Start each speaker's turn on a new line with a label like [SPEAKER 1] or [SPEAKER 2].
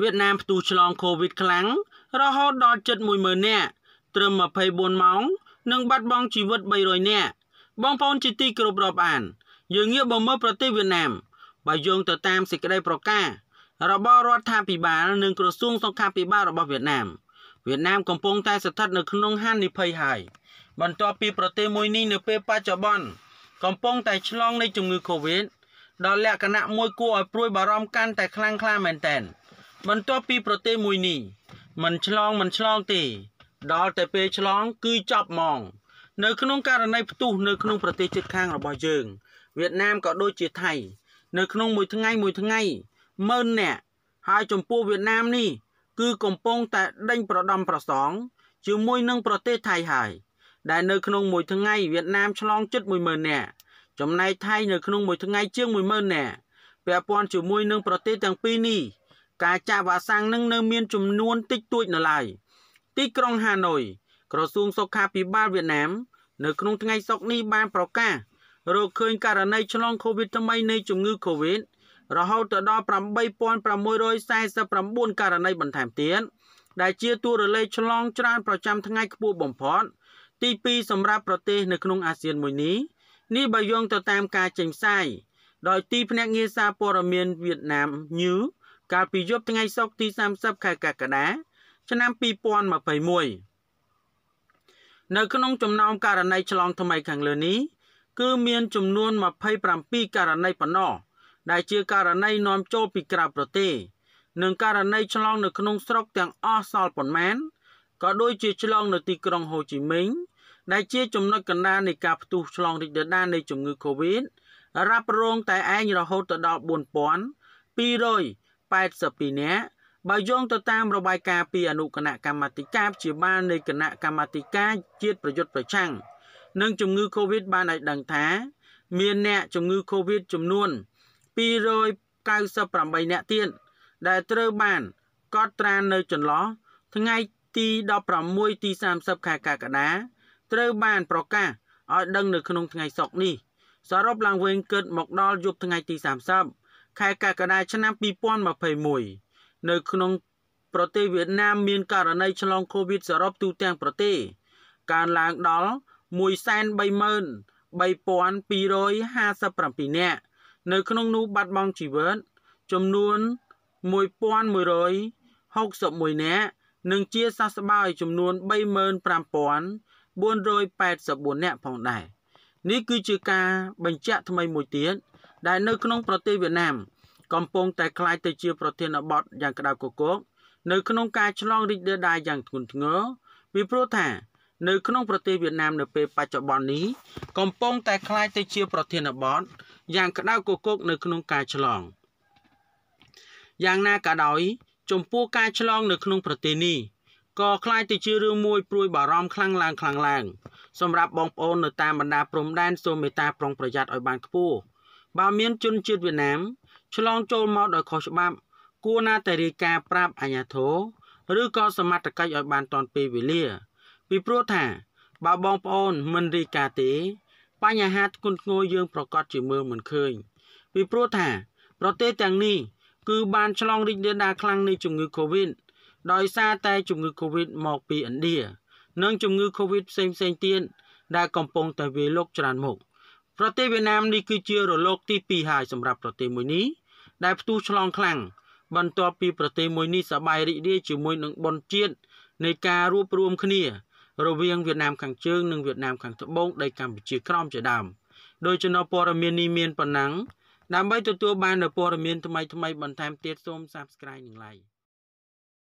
[SPEAKER 1] វៀតណាមផ្ទុះឆ្លងកូវីដខ្លាំងរហូតដល់ជិត10000នាក់ត្រឹម24ម៉ោងនិងបាត់បង់ជីវិត300នាក់បងប្អូនជាទីគោរពរាប់អានយើងងាកមកមើលប្រទេសវៀតណាមបើយោងទៅតាមសេចក្តីប្រកាសរបស់រដ្ឋាភិបាលនិងក្រសួងសុខាភិបាលរបស់វៀតណាមវៀតណាមកំពុងតែស្ថិតនៅក្នុងហានិភ័យហើយបន្ទាប់ពីប្រទេសមួយនេះនៅពេលបច្ចុប្បន្នកំពុងតែឆ្លងនៃជំងឺ Covid ដល់លក្ខណៈមួយគួរឲ្យព្រួយបារម្ភកាន់តែខ្លាំងក្លាមែនទែន។បន្ទាប់ពីប្រទេសមួយនេះมันឆ្លងมันឆ្លងទេដល់តែពេលឆ្លង គឺចប់ហ្មងនៅក្នុងករណីផ្ទុះនៅក្នុងប្រទេសជិតខាងរបស់យើងវៀតណាមក៏ដូចជាថៃ នៅក្នុងមួយថ្ងៃមួយថ្ងៃម៉ឺននាក់ហើយចំពោះវៀតណាមនេះគឺកំពុងតែដេញប្រដំប្រសង ជាមួយនឹងប្រទេសថៃហើយដែលនៅក្នុងមួយថ្ងៃវៀតណាមឆ្លងជិត10000នាក់ចំណែកថៃនៅក្នុងមួយថ្ងៃជាង10000នាក់ពាក់ព័ន្ធជាមួយនឹងប្រទេសទាំងពីរនេះការចាក់វ៉ាក់សាំងនឹងនៅមានចំនួនតិចតួចនៅឡើយទីក្រុងហាណូយក្រសួងសុខាភិបាលវៀតណាមនៅក្នុងថ្ងៃសុក្រនេះបានប្រកាសរកឃើញករណីឆ្លង COVID ថ្មីនៃជំងឺ COVID រហូតដល់8649ករណីបន្ថែមទៀតដែលជាតួលេខឆ្លងច្រើនប្រចាំថ្ងៃខ្ពស់បំផុតទី2សម្រាប់ប្រទេសនៅក្នុងអាស៊ានមួយនេះនេះបើយោងទៅតាមការចេញផ្សាយដោយទីភ្នាក់ងារសារព័ត៌មានវៀតណាម New កាលពីយប់ថ្ងៃសុក្រទី30ខែកក្កដាឆ្នាំ2021នៅ ក្នុងចំណោមករណីឆ្លង ថ្មីខាងលើនេះគឺមានចំនួន27ករណីប៉ុណ្ណោះដែល ជាករណីនាំចូលពីក្រៅប្រទេសនិងករណីឆ្លង នៅក្នុងស្រុកទាំងអស់សល់ប៉ុន្មានក៏ដូចជា ឆ្លង នៅទីក្រុងហូជីមិញដែលជាចំណុចកណ្ដាលនៃការផ្ទុះឆ្លងរីកដដាលនៃជំងឺ Covid រ៉ាប់រង តែឯងរហូតទៅដល់4200 82នាក់បើយោងទៅតាមរបាយការណ៍ពីអនុគណៈកម្មាធិការព្យាបាលនៃគណៈកម្មាធិការជាតិប្រយុទ្ធប្រឆាំងនឹងជំងឺ Covid បានឲ្យដឹងថាមានអ្នកជំងឺ Covid ចំនួន298អ្នកទៀតដែលត្រូវបានកត់ត្រានៅចន្លោះថ្ងៃទី16ទី30ខែកក្កដាត្រូវបានប្រកាសឲ្យដឹងនៅ ក្នុងថ្ងៃសុក្រនេះសរុបឡើងវិញគិតមកដល់យប់ថ្ងៃទី30ខែកក្កដាឆ្នាំ2021នៅក្នុងប្រទេសវៀតណាមមានករណី ឆ្លងកូវីដសរុបទូទាំងប្រទេសកើនឡើងដល់133,257នាក់នៅក្នុងនោះបាត់បង់ជីវិតចំនួន1161នាក់និងជាសះស្បើយចំនួន35484នាក់ផងដែរនេះគឺជាការបញ្ជាក់ថ្មីមួយទៀតដែលនៅ ក្នុងប្រទេសវៀតណាមកំពុងតែក្លាយទៅជាប្រធានបទយ៉ាងក្តៅគគុកនៅក្នុងការឆ្លងរីកដេដាយ៉ាងធ្ងន់ធ្ងរពីព្រោះថានៅក្នុងប្រទេសវៀតណាមនៅពេលបច្ចុប្បន្ននេះកំពុងតែក្លាយទៅជាប្រធានបទយ៉ាងក្តៅគគុកនៅក្នុងការឆ្លងយ៉ាងណាក៏ដោយចំពោះការឆ្លងនៅក្នុង ប្រទេសនេះក៏คล้ายទៅជារឿងមួយព្រួយបារម្ភខ្លាំងឡើងខ្លាំងឡើងសម្រាប់បងប្អូននៅតាមបណ្ដាព្រំដែនសូមមេត្តាប្រុងប្រយ័ត្នឲ្យបានខ្ពស់បើមានជនជាតិវៀតណាមឆ្លងចូលមកដោយខុសច្បាប់គួរណាតែរាយការណ៍ប្រាប់អាជ្ញាធរឬក៏សមត្ថកិច្ចឲ្យបានទាន់ពេលវេលាពីព្រោះថា បើបងប្អូនមិនរាយការណ៍ទេបញ្ហាធ្ងន់ធ្ងរយើង ប្រកាសជាមើលមិនឃើញពីព្រោះថា ប្រទេសទាំងនេះគឺបានឆ្លងរីករាលដាលខ្លាំងនៃជំងឺ Covid ដោយសារតែជំងឺ Covid មកពីឥណ្ឌានិងជំងឺ Covid ផ្សេងៗទៀតដែលកំពុងតែវាយលុកច្រើនមុខប្រទេសវៀតណាមនេះគឺជារលកទី2ហើយសម្រាប់ប្រទេសមួយនេះដែលផ្ទុះឆ្លងខ្លាំងបន្ទាប់ពីប្រទេសមួយនេះសប្បាយរីករាយជាមួយនឹងបនជាតិនៃការរួបរួមគ្នា រវាងវៀតណាមខាងជើងនិងវៀតណាមខាងត្បូងនៃកម្ពុជាក្រោមជាដើមដោយចំណោព័ត៌មាននេះមានប៉ុណ្ណឹងដើម្បីទទួលបាននូវព័ត៌មានថ្មីៗបន្ថែមទៀតសូម Subscribe និង Like